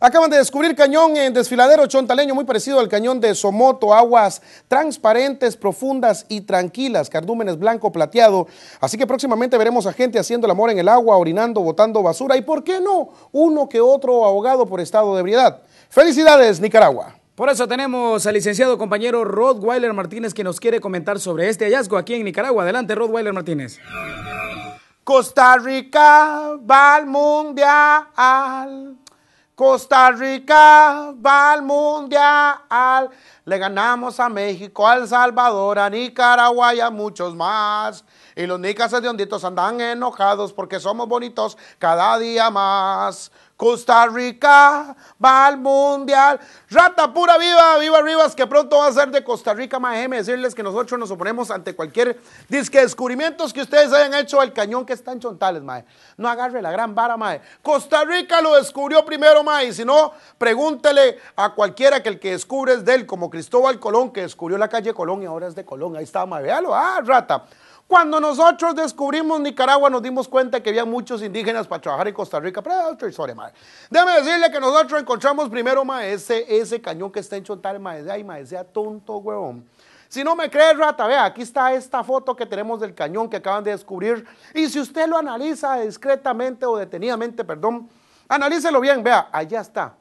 Acaban de descubrir cañón en desfiladero chontaleño muy parecido al cañón de Somoto, aguas transparentes, profundas y tranquilas, cardúmenes blanco plateado. Así que próximamente veremos a gente haciendo el amor en el agua, orinando, botando basura y, ¿por qué no?, uno que otro ahogado por estado de ebriedad. Felicidades, Nicaragua. Por eso tenemos al licenciado compañero Rod Weiler Martínez que nos quiere comentar sobre este hallazgo aquí en Nicaragua. Adelante, Rod Weiler Martínez. Costa Rica va al mundial. Costa Rica va al mundial. Le ganamos a México, a El Salvador, a Nicaragua y a muchos más. Y los de honditos andan enojados porque somos bonitos cada día más. Costa Rica va al mundial. Rata pura viva, viva Rivas, que pronto va a ser de Costa Rica. mae, decirles que nosotros nos oponemos ante cualquier disque descubrimientos que ustedes hayan hecho al cañón que está en Chontales, mae. No agarre la gran vara, mae. Costa Rica lo descubrió primero, mae. Y si no, pregúntele a cualquiera que el que descubre es de él, como Cristóbal Colón, que descubrió la calle Colón y ahora es de Colón. Ahí está, mae. Véalo, ah, rata. Cuando nosotros descubrimos Nicaragua, nos dimos cuenta que había muchos indígenas para trabajar en Costa Rica, pero es otra historia, mae. decirle que nosotros encontramos primero, mae, ese, cañón que está en tal mae. Ay, mae, sea tonto, huevón. Si no me crees, rata, vea, aquí está esta foto que tenemos del cañón que acaban de descubrir. Y si usted lo analiza discretamente o detenidamente, perdón, analícelo bien, vea, allá está.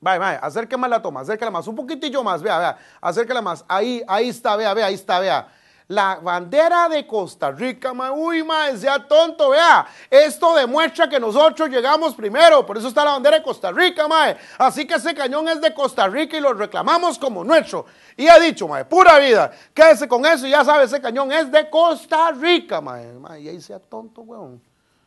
Vaya, vaya, acérqueme la toma, acérquela más, un poquitillo más, vea, vea, acérquela más. Ahí, ahí está, vea, vea, ahí está, vea la bandera de Costa Rica. Ma, uy, mae, sea tonto, vea. Esto demuestra que nosotros llegamos primero. Por eso está la bandera de Costa Rica, mae. Así que ese cañón es de Costa Rica y lo reclamamos como nuestro. Y ha dicho, mae, pura vida. Quédese con eso y ya sabe, ese cañón es de Costa Rica, mae. mae y ahí sea tonto, weón.